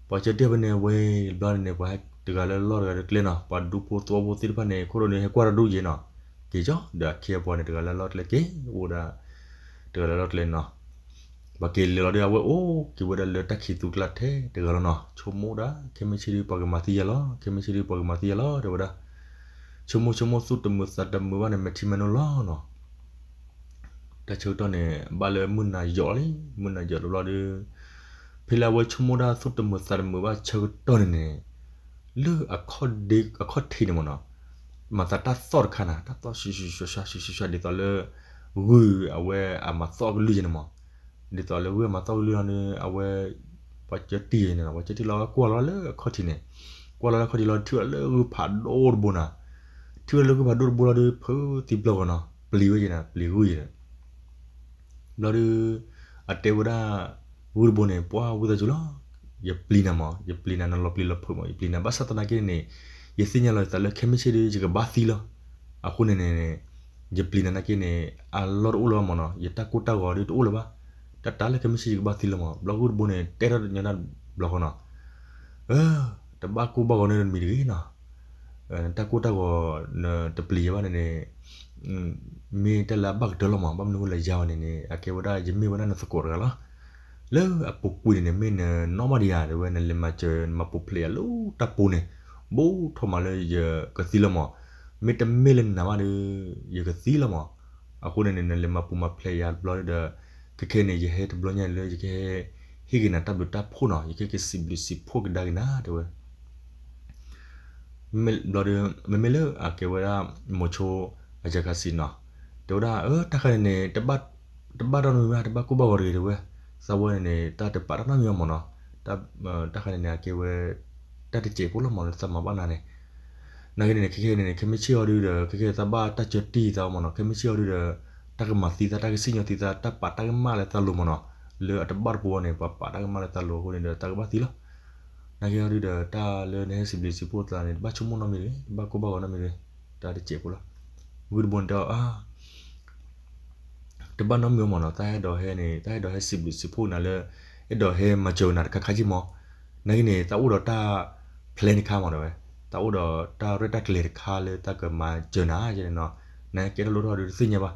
ပေါ်ချက်တီပနေဝဲဘာနေဝဲတကလည်းလော်ရကလင်းနာပါဒူပိုတောဘိုတိဖနဲ့ခိုရိုနေကွာရဒူဂျေနာကေကြောဒါခေပွားနေတကလည်းလော်လေကေဝဒါတကလည်းလော်လင်းနာဘာကေလော်ရဝဲအိုကေဝဒါလက်တခိတုကလတ်ထဲတကလည်းနော်ချုံမိုဒါကေမချီရီပဂမတိယလောကေမချီရီပဂမတိယလောတဝဒါချုံမိုချုံမိုစုတမှုစတမှုဘာနဲ့မတိမနောလောနော်တချို့တော့ ਨੇ ဘာလဲမွန်းနာယော်လေမွန်းနာယော်လော်ဒီဖီလာဝဲချုံမိုဒါစုတမှုစတမှုဘာချို့တော့ ਨੇ လူအခတ်ဒီအခတ်ထိနေမနော်မတတဆော့ခနာတတရှိရှိရှာရှိရှိရှာဒီတလေဝူအဝဲအမဆော့လူနေမဒီတလေဝူမဆော့လူနေအဝဲပတ်ချက်တီနေနော်ပတ်ချက်တီလာကွာလာလေအခတ်ထိနေကွာလာခတ်ဒီလာထူလေဖာဒိုဘနာထူလေဖာဒိုဘလာဒီဖူတီဘလောနော်ပလီဝေးနေပလီဝူးရဘလာဒီအတေဝဒဝူဘနေပွာဝူဒဇူလား yeplina ya mo yeplina na lopli ya lo phu mo yeplina ba sa na ke ne yesinya lo ta lo kemisi ri jiga ba aku nah. eh, ne ne ne yeplina na ke ne alor ulo mo no yeta kuta go ri ulo ba ta ta lo kemisi jiga ba si mo blogur bune teror nyana blog no eh ta ba ku ba go ne mi ri no ta kuta go ne te pli ba ne ne ta la bak dolo mo ba nu la jaw ne ne akewoda jemi wana na sokor ga လေအပူပွေနေမင်းနော်မဒီယာတွေနဲ့လမချန်မပူပလေလို့တပူနေဘူထမလေးရကစီလမမေတမေလနာမနေရကစီလမအခုနေနေလမပူမပလေရဘလော့ဒကခဲနေရဟဲ့ဘလော့ညာလေရခဲဟိကနာတဘတဖုနာရခဲကစီဘလစီဖုကဒါကနာတော့မလဘလော့မမလအကေဝရာမချိုအကြကစီနာတော့ဒါအဲတခါနေတပတ်တပတ်တော့မတပတ်ကိုပါဝရီတွေဝဲ sawen ta de parana mi mo no ta ta khane ne ke we ta de che pulo mo sa ma bana ne na ne ne ke ne ke mi chi o ri de ke ke ta ba ta che ti ta mo no ke mi chi o ri de ta ke ma si ta ta ke si nyo ti ta ta pa ta ke ma le ta lu mo no le at bar bu ne pa pa ta ke ma le ta lu ko ne de ta ke ba ti lo na ke o ri de ta le ne si bi si pu ta ne ba chu mo no mi ba ko ba na mi ta de che pulo ဝီဘွန်တော့အာတဘနောမျိုးမနော်တဲတော်ဟဲနေတဲတော်ဟဲစစ်စစ်ဖို့နာလေအတော်ဟဲမချုံနာခခကြီးမောနိုင်နေတာဦးတော်တာဖလန်ခါမနော်ပဲတာဦးတော်တာရတက်လေခါလေတကမချုံနာရေနော်နိုင်ကဲလို့တော်ဒီစညပါ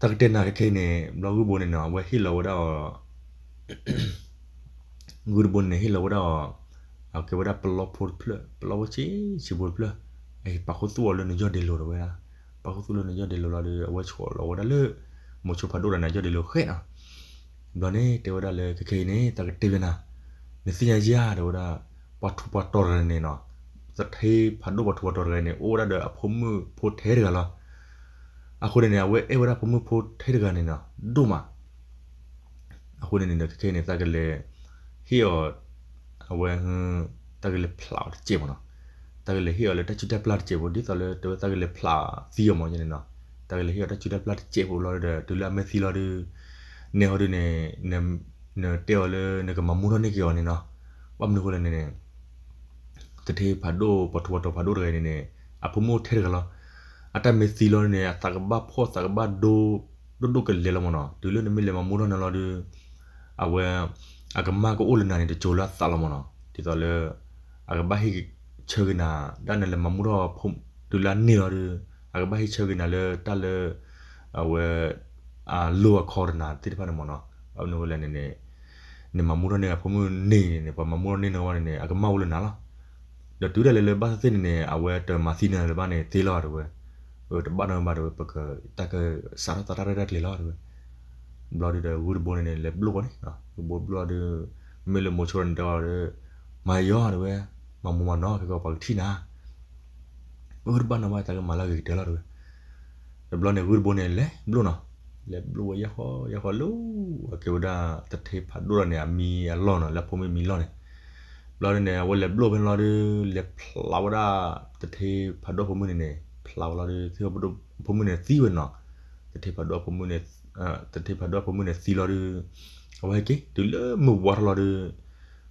တက်တဲ့နာခဲနေဘလော့ဘုန်နေနော်ဝဲဟီလောတော့ဂူဘုန်နေဟီလောတော့အကေဝဒပလော့ဖို့ပလော့ပလော့ချီချီဘုန်ပလော့အေးပါခုတူအလုံးညော်တယ်လို့ရဝဲလား pakutulu na jadi lo lade watch ko lo wada le mo chu padura na jadi lo khena done te wada le ke ke ne ta te bena ne si ya ya de wada patu pator ne no sa the phadu patu pator ne o wada de aphomu pho the de la aku ne we e wada aphomu pho the de ga ne no do ma aku ne ne ke ke ne ta ke le hi o awen ta ke le plow che mo no တကယ်လေဟိရလေတချူတက်ပလတ်ချေဖို့ဒီတော်လေတကယ်လေဖလာစီရမောညနေနော်တကယ်လေဟိရတချူတက်ပလတ်ချေဖို့လော်တဲ့ဒူလာမက်ဆီလော်ဒီနေဟိုဒီနေနေနေတေော်လေနေကမမူရနေကြော်နေနော်ဘာမလို့ကိုလေနေနေတထေဖာဒိုပထဝတော်ဖာဒိုရနေနေအဖမိုထဲကလောအတမက်ဆီလော်နေအတကဘဖောစကဘဒိုဒိုဒိုကလေလမနော်ဒူလေနေမလေမမူရနေလော်ဒီအဝဲအကမကိုအိုလနာနေတဂျိုလာသလမနော်ဒီတော်လေအကဘဟိเชิญนะด้านนั้นละมามุรอผมดูแลเนื้อหรืออาก็ให้เชิญนะเลยตาเลยเอาเวอ่าลัวคอร์นาที่พันมอนเอาโน่เลยเนี่ยเนี่ยมามุรอเนี่ยผมนี่เนี่ยพอมามุรอเนี่ยนะวันเนี่ยอาก็เมาเลยนะล่ะเดี๋ยวดูได้เลยบ้านเส้นเนี่ยเอาเวเติมมาซีเนี่ยบ้านเนี่ยตีรอดเลยเออบ้านเราบ้านเราปกตะก็สารตระระเลยรอดเลยบลอดเดอวูดบอลเนี่ยเลยบลูกนี่นะบลูดบลอดเดอเมลโมชอนดอเดอมาย่อเลย mamu mano ke kopal tina urba nama ta mala ke tela ro blon ne urbo ne le blon no le blo ya ho ya ho lo ke uda ta the pha do ne mi ya lo no le pomi mi lo ne blon ne wa le blo ben lo de le pla wa da ta the pha do pomi ne ne pla wa de ke do pomi ne ti we no ta the pha do pomi ne ta the pha do pomi ne si lo de wa ke du le mu wa lo de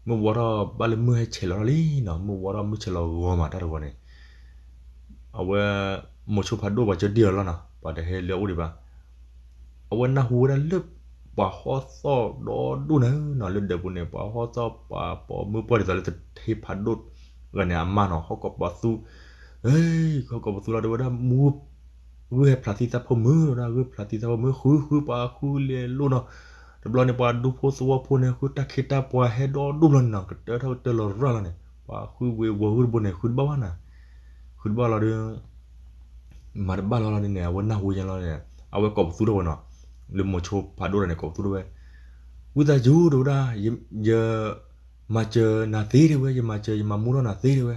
มื่อวารบาลเมื่อเฉลอรีเนาะมื่อวารมื่อเฉลี่ยวมาได้รัวเนี่ยเอาว่ามชุพัดดูว่าจะเดียวแล้วเนาะป่าเดเ๋ยวเลี้ยวดีป่ะเอาว่าน้าหูนั้นเลือกป่าฮอซอกดดูนะเนาะเลือกเดี๋ยวปุ่นเนี่ยป่าฮอซอกป่าป่อมือป่อเดี่เลจะเทพัดดูกันเนี่ยมาเนาะเขาก็ป่าสู้เฮ้ยเขาก็ป่าสู้เราเดี๋ยวได้มือเรือพลัสที่ตะพมือนะเรือพลัสที่ตะพมือคือคือป่าคือเลี้ยวเนาะဒဘလနေပွားဒူဖိုဆွာဖိုနေခုတခိတာပွားဟဲဒေါ်ဒူဘလနောက်ကတဲထောက်တဲလောရလာနေပွားခုဝေဝဟုဘနေခုဘဝနာခုဘလာဒင်းမာဘလာလာနေဝနာဟူရန်လာနေအဝဲကောပသူတော့နော်လေမချိုဖာဒိုရနေကောပသူတော့ပဲဝိသာဂျူဒိုဒါယမချနာသေးတယ်ပဲယမချယမမူရနာသေးတယ်ပဲ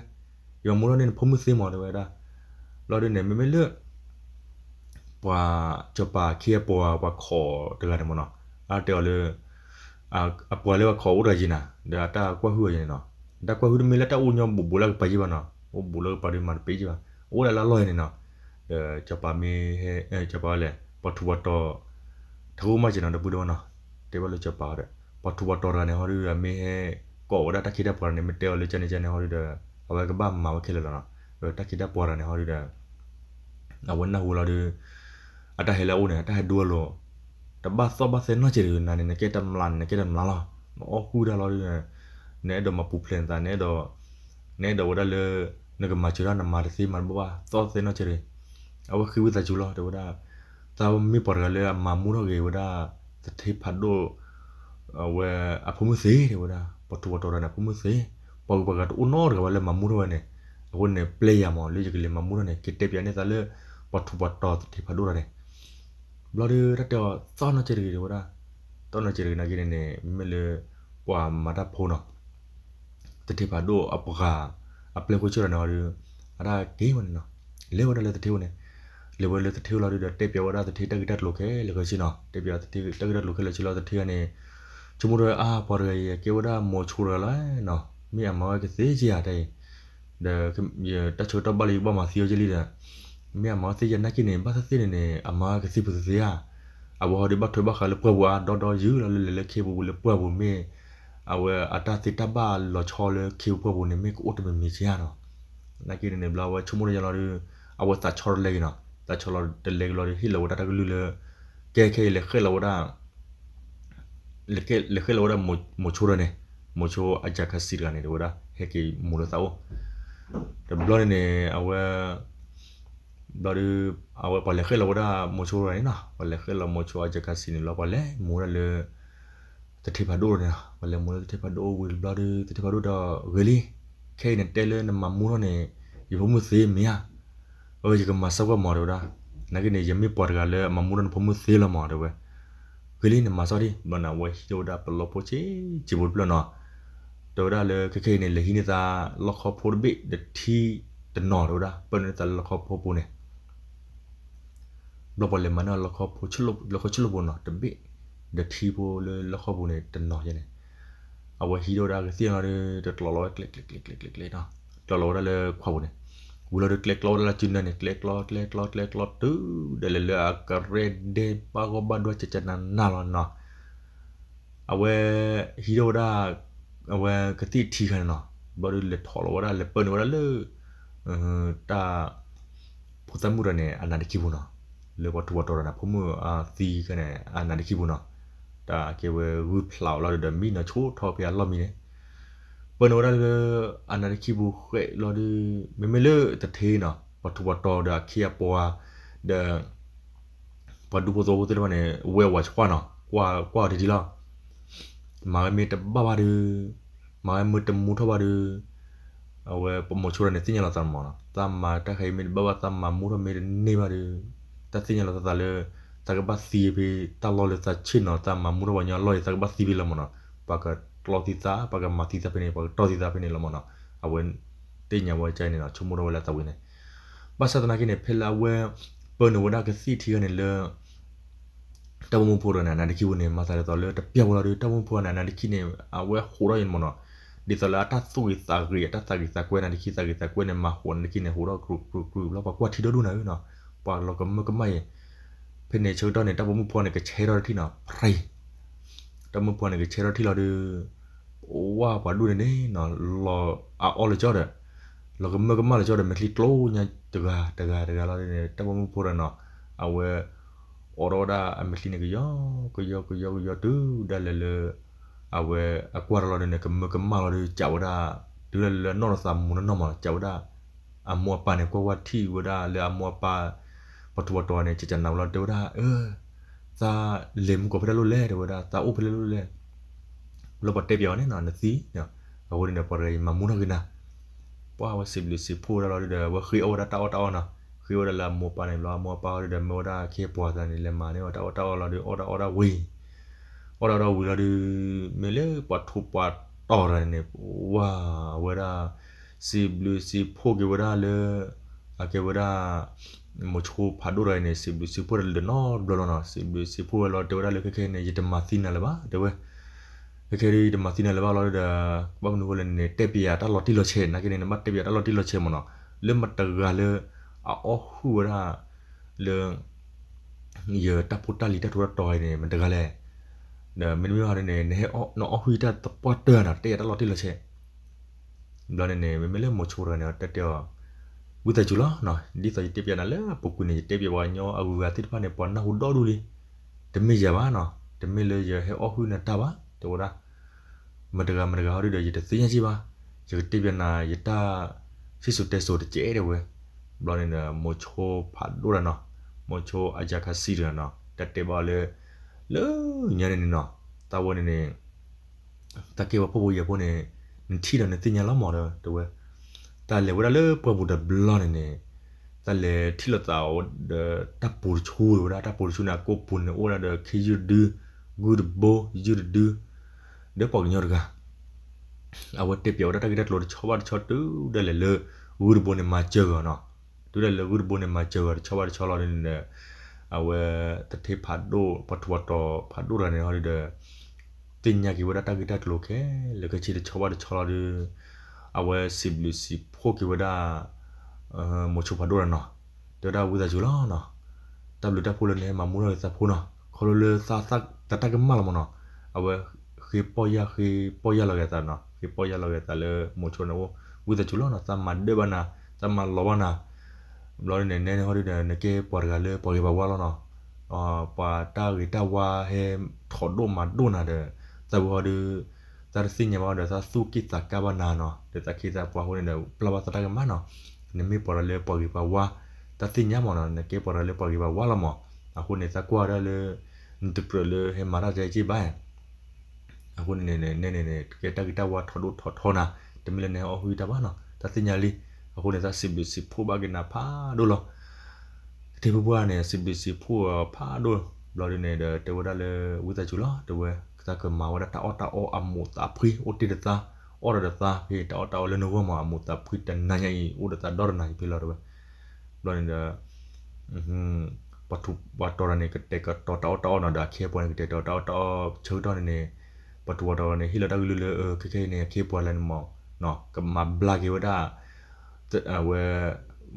ယမမူရနေဖုံးမသိမော်တယ်ပဲဒါလော်ဒင်းနေမမေလွတ်ပွားချပါခေပွားပွားခေါ်တကတယ်မနော်อาเตอเลอาอปวเลวขออุดจินะเดาตากว่าหัวยินเนาะตากว่าหัวมีละตาอุญบุบุลักไปจิบเนาะโอบุลักปาริมันไปจิบโอละละลอยเนาะเออจะปามีเฮเอจะปาแหละปทุวัตโตทูมาจินะตะบุดเนาะเตวะเลจะปาเดปทุวัตโตราเนฮอริเมเฮกอดตะคิดะปานะเมเตอเลจะเนจะเนฮอริเดအဝကဘာမမခဲလလနော်တခိတပေါ်ရနေဟောရတာအဝနဟူလာဒအတဟဲလာဦးနေတဟဒူလောတပတ်သောပတ်စနော်ချေရနာနေကဲတမလန်နေကဲတမလာလောအော်ကူဒါလောနေတော့မပူဖလန်တာနေတော့နေတော့ဝဒလေနကမချရာနမာရစီမန်ဘဝသောစနော်ချေရအဝခီဝတာချူလောတော့ဝဒတာမီပေါ်ကလေးမမူရောကေဝဒသတိဖတ်တော့ဝဲအဖုမစေတဲ့ဝဒပတူတော်ရနဖုမစေပေါကပကတူနော်ကလည်းမမူရောနေအခုနေ player မော်လေကလေးမမူရောနေကတက်ပြန်နေသလဲပတူပတော်သတိဖတ်တော့တယ်ဘလော်ဒီရတော့စောင်းနေကြရီဝရာတော့နေကြရီနာကြီးနေမလေပွာမတာဖုန်းတော့တတိပါတော့အပကအပလက်ကိုချရနော်အရာဂိမ်းမနော်လေဝရလေတတိဝနေလေဝရလေတတိဝလာရတဲ့ပြဝရတတိတက်တက်လိုခဲလေကချင်းနော်တပြတတိတက်တက်လိုခဲလေချလာတတိကနေချမရအာပေါ်ရရကေဝရမောချူရလာနော်မြေအမောကစေးကြရတဲ့ဒါတချို့တော့ပါလီဘာမစီယိုကြလိတဲ့မြန်မာစီရနကိနေဘာသစီနေနေအမားကစီပစီယာအဘောဒီဘတ်ထဘခလပွားဝါဒေါ်ဒေါ်ယူလလလခေဘူလပွားဘူမေအဝအတာစီတဘာလောချောလခေပွားဘူနေမေကိုအတမမီစီရနော်နကိနေနေဘလာဝချုံမရလာလူအဝတာချောလေနော်တာချောလတလေလောဟီလောတာကလူလကဲခဲလေခဲလောဒါလေခဲလေခဲလောဒါမိုချိုရနေမိုချိုအကြခစီရနေလောဒါဟေကေမူလသောတဘလောနေအဝဲ dari awal pale khela wada mocho ra na pale khela mocho aja kasini la pale mura le tati pado na pale mura tati pado will blood tati pado da really kai ne tele na mamura ne ibo mu se mia o ji ka masawa ma ro da na ke ne yemi por ga le mamura ne pomu se la ma ro we really ne masari bana wa hi do da palo po che ji bo lo na do da le ke ke ne le hi ne ta lo kho por bi de ti de no ro da pon ne ta lo kho po po ne เราบอลเลยมันเราเขาพูชลบเราเขาชลบนหนอตบิเดทีโบเลยเราเขาบุเนี่ยตดนหนอยังไงเอาไว้ฮีโร่ได้เสียงเราเลยเดือดร้อนเล็กเล็กเล็กเล็กเล็กเล็กเนาะเลอดร้อได้เลยขวาบุเนี่ยวุาเล็กๆลอดละจินเนี่ยเล็กเลอดเล็กๆลอดเล็กๆลอดตื้อเดลเลอกเรเดปากบันด้วยจะจันันนาลอนเนาะเอาไว้ฮีโร่ได้เอาไว้กตีทีกันเนาะบริเลทอลว่าได้เลเปิลว่าได้เลยเออตาพุทธมุรเนี่ยอันนั้นคิวเนาะလေဘောတူဘောတော်ရနာဖုံမှုအာသီကနေအာနာဒီခိဘူးနော်တာကေဝဝူဖလောက်လာဒမီနချိုးထော်ပြလောမီနေပနောရလအနာဒီခိဘူးခဲလောဒီမေမေလတထေးနော်ဘောတူဘောတော်ဒါခိယပွာဒပဒူဘောတော်ဘောတော်နဲ့ဝဲဝါချွာနော်ကွာကွာဒီဒီလားမာမေတဘာဘာဒူမာမေတမူထဘာဒူအဝဲပမောချိုရနေတင်ရလာတမ်းမောနော်တမ်းမာတခိုင်မေဘဘာတမ်းမာမူရမေနေဘာဒူ ta sinya la ta le ta ga ba si bi ta lo le ta chin no ta ma mu ro wa nya lo ta ga ba si bi la mo na pa ka lo ti ta pa ka ma ti ta pe ne pa to ti ta pe ne la mo na a wen te nya wa chai ne na chu mu ro wa la ta wen ne ba sa ta na ki ne phe la we pa no wa ka si ti ga ne le တမုံဖိုရနာနာတကိဝနေမစားရတော့လေတပြဝလာတွေတမုံဖိုရနာနာတကိနေအဝဲခိုရရင်မနော်ဒီစလာတဆူရီစာဂရီတဆာဂရီစာကွဲနာတကိစာဂရီစာကွဲနေမဟွန်တကိနေဟိုရဂရုဂရုဂရုလောက်ကွာတီဒိုဒူနာယူနော်ปอเราก็มันก็ไม่เพนเนชตอนเนี่ยตั้งมุพอเนี่ยก็ใช้เราที่หนอไรตั้งมุพอเนี่ยก็ใช้เราที่เราดูโอ้ว่าปอดูเนี่ยหนอเราอ่ะออเลยจอดเราก็มันก็มาเลยจอดมันลิโลเนี่ยตกาตกาตกาเราเนี่ยตั้งมุพอเนาะเอาเวออโรดาอเมริกาก็ยอก็ยอก็ยอก็ยอดูได้เลยเลยအဝဲအကွာလော်နေကမကမလော်ကြောက်တာဒူလလနော်ဆာမုန်နော်မကြောက်တာအမောပါနေကွာဝတီဝဒါလေအမောပါปตัวตัวเนี่ยจะจะนำเราเดียวได้เออซาเล็มกว่าเพลรุ่นแรกเดียวได้ซาโอ้เพลรุ่นแรกเราบัดเตบียวเนี่ยนอนนะสิเนี่ยเราวันนี้ปอเลยมามุนกันนะว่าว่าสิบหรือสิบพูดเราเดี๋ยวว่าคือเอาได้ตาเอาตาเนาะคือว่าเราโมปาเนี่ยเราโมปาเดี๋ยวโมได้เคปัวกันนี่เลยมาเนี่ยตาเอาตาเราเดี๋ยวเอาตาเอาตาวีเอาตาเราวีเราเดี๋ยวเมเล่ปัดทุบปัดต่อเลยเนี่ย ว้าเวลาสิบหรือสิบพูดกี่เวลาเลยอะกี่เวลา mochu phadura ne sibu sipur le no blolo no sibu sipur lo de ra le ke ke ne yete mathina le ba de we ke ke ri de mathina le ba lo de ba nu le ne te pia ta lo ti lo che na ke ne ma te pia ta lo ti lo che mo no le ma ta ga le a o hu ra le ye ta puta li ta tu ra toy ne ma de ga le de me mi ha ne ne o no o hu ta ta pa ta na te ta lo ti lo che blone ne me le mochu ra ne ta te ဘူးတချူလားနော်ဒီဆိုတက်ပြနာလဲပုကုနေတက်ပြဝညောအကူကတိတဖာနေပေါ်နာဟူတော်လူလေတမေရပါနော်တမေလေရဟဲအခုနတာပါတော်တာမတကမတကဟောရီတော့ရတသိရင်ရှိပါရတက်ပြနာရတာဖိစုတက်ဆိုတကျဲတယ်ဝဲဘလော်နေမိုချိုဖတ်ဒိုရနော်မိုချိုအဂျာခစီရနော်တက်တေပါလေလေညနေနော်တာဝနေနေတကေဝပပရပနေထီရနေတင်ရလောက်မော်တယ်တော်ဝဲတာလေဝရလေပဘူဒဘလနနေတာလေထီလတာဝဒတပူချူရတာပူချူနာကိုပုန်ဝရဒခီယူဒူဂူဒဘိုယူဒူဒေပေါညောရကအဝတ်တပြောတာတက်တက်လို့ချောပါချောတူတယ်လေလေဂူဒဘိုနေမချေကောနော်တူတယ်လေဂူဒဘိုနေမချေကောချောပါချောလာနေအဝတတိဖတ်ဒိုပထဝတောဖတ်ဒိုရနေဟောဒီတင်ညာကိဝဒတက်တက်လို့ခဲလေကချီချောပါချောလာဒီ awe siblisi phoki wada mochu padora no dada wuda julo no tablu ta phulo ne ma mura sa phuno kholo le sa sa ta ta gamma lo no awe khi poya khi poya lo gata no khi poya lo gata le mochu no wuda julo no sa ma de bana sa ma lo bana lo ne ne ne hori ne ke por ga le por ba wa lo no อ่าปาตาริตาวาเฮถอดโดมาโดนาเดแต่ว่าดือဇာတ်စင်ရပါတော့ဇာစုကိတကဘာနာနော်တတခိဇာပွားဟိုနေပလဝတ်တကမနော်နမေပေါ်လေပေါ်ကြီးပါဝါတသိညမနော်နကေပေါ်လေပေါ်ကြီးပါဝါလမအခုနေစကွာရလေဒပလေဟေမာရာဇေကြီးပါအခုနေနေနေနေနေကေတကိတဝါထဒုထထောနာတမီလနေအဟူတပါနော်တသိညာလေးအခုနေစစီဘစီဖိုးပါကနာဖာဒိုလောတေဘွားနေစီဘစီဖိုးဖာဒိုဘလော်နေတေဝဒလေဝူတချူလောတဝဲ kita ke mau ada tak otak o amut apri uti data ora data pe tak otak le novo ma amut apri dan nanya i udah tak dor nai pilar ba don da mhm patu watora ne kete ka tota ota ona da khe pon kete tota ota cheu don ne patu watora ne hila da lu le ke ke ne khe pon lan mo no ka ma bla ge wa da เอ่อ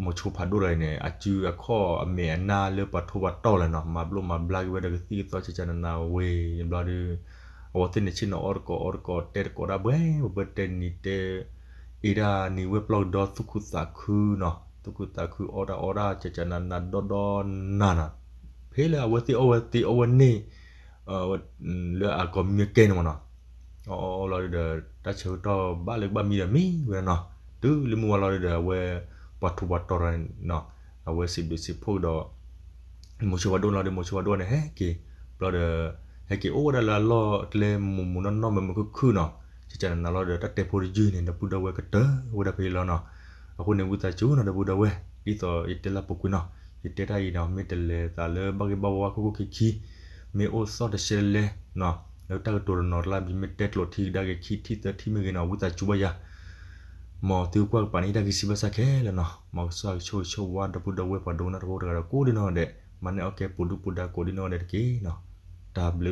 မချိုဖတ်ဒိုရိုင်းနဲ့အကျူအခေါ်အမေအနာလေပထိုဘတော်လည်းနော်မဘလို့မဘလိုက်ဝဲတဲ့သီသောချေချနနာဝေဘလာဒီအဝတင်ချင်နော်အော်ကောအော်ကောတဲကောရဘဲဘတ်တန်နီတဲအီရာနီဝဲဘလော့ဒေါ်သုခုသာခုနော်သုခုသာခုအော်ဒါအော်ဒါချေချနနာဒေါ်ဒေါ်နာနာဖေးလာဝတိအဝတိအဝနေအော်လေအကောမြေကဲနော်နော်အော်လာဒီတချိုတော့ဘာလေဘာမီရမီဝဲနော်သူလီမူလာဒီဝဲวัตถุวัตตรนเนาะเอาไว้สิบดิสิพวกดอกมูชวดนเราเดมูชวดนเนี่ยเฮ้ยกี่เราเดเฮ้ยกี่โอ้ดาราล้อทะเลมุมมุนน้องมันมันก็คือเนาะจะจะนั่นเราเดตัดเตะพอดีจีเนี่ยนับบุดาเวก็เตอวุดาพีเราเนาะအခုနေဝတချူနော်ဘူဒဝဲဒီတော့အတလပကူနော်ဒီတတိုင်းနော်မေတလေသာလေဘဂဘဝခုခုခိခိမေအိုစောတရှယ်လေနော်လောက်တောတော်နော်လာဘီမေတက်လို့ထီဒါကခိထီတထီမေကနော်ဝတချူဘယာမော်တူကွက်ပနိဒကစီဘစခဲလနော်မော်ဆောက်ချိုချိုဝါဒပုဒဝေပဒုနာတဘောတကကိုဒီနော်တဲ့မနဲ့โอเคပုဒုပုဒကိုဒီနော်တဲ့ကေနော် W